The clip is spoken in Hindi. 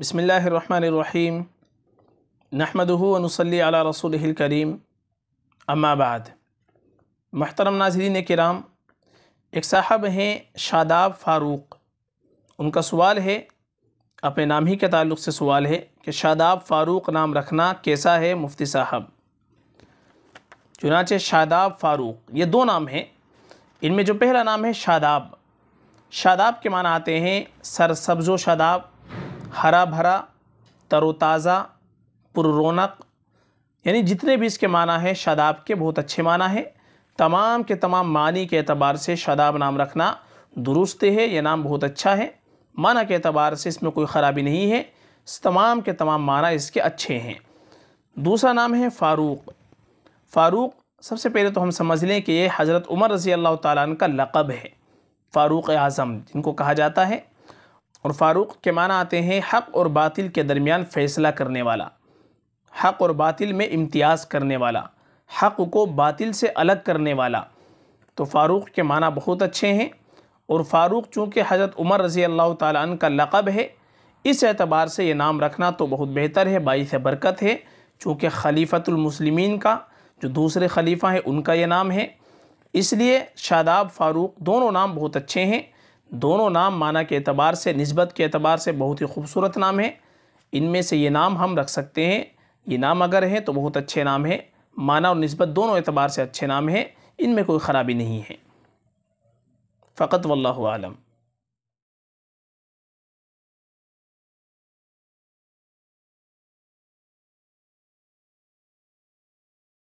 बसमीम नहमदूनसली अला रसूल करीम अम्माबाद महतरम नाजरीन कराम एक साहब हैं शादाब फ़ारूक उनका सवाल है अपने नाम ही के ताल्लुक से सवाल है कि शादाब फ़ारूक नाम रखना कैसा है मुफ्ती साहब चुनाचे शादाब फ़ारूक ये दो नाम हैं इनमें जो पहला नाम है शादाब शादाब के माना आते हैं सरसब्ज़ो शादाब हरा भरा तरोताज़ा पुररोनक यानी जितने भी इसके माना है शादाब के बहुत अच्छे माना है तमाम के तमाम मानी के अतबार से शादाब नाम रखना दुरुस्त है यह नाम बहुत अच्छा है माना के अतबार से इसमें कोई ख़राबी नहीं है तमाम के तमाम माना इसके अच्छे हैं दूसरा नाम है फ़ारूक फ़ारूक सबसे पहले तो हम समझ लें कि ये हज़रत उमर रज़ी अल्लाह ताला का लक़ब है फ़ारूक आज़म जिनको कहा जाता है और फ़ारूक के माना आते हैं हक़ और बातिल के दरमियान फ़ैसला करने वाला हक़ और बातिल में इम्तियाज़ करने वाला हक़ को बातिल से अलग करने वाला तो फ़ारूक के माना बहुत अच्छे हैं और फ़ारूक चूँकि हज़रत उमर रज़ी अल्लाह तन का लक़ब है इस एतबार से ये नाम रखना तो बहुत बेहतर है बाईस बरकत है चूँकि खलीफ़तमसलिमिन का जो दूसरे खलीफ़ा हैं उनका यह नाम है इसलिए शादाब फ़ारूक दोनों नाम बहुत अच्छे हैं दोनों नाम माना के अतबार से नस्बत के अतबार से बहुत ही खूबसूरत नाम है इनमें से ये नाम हम रख सकते हैं ये नाम अगर हैं तो बहुत अच्छे नाम हैं माना और नस्बत दोनों एतबार से अच्छे नाम हैं इनमें कोई ख़राबी नहीं है फ़कत वल्लम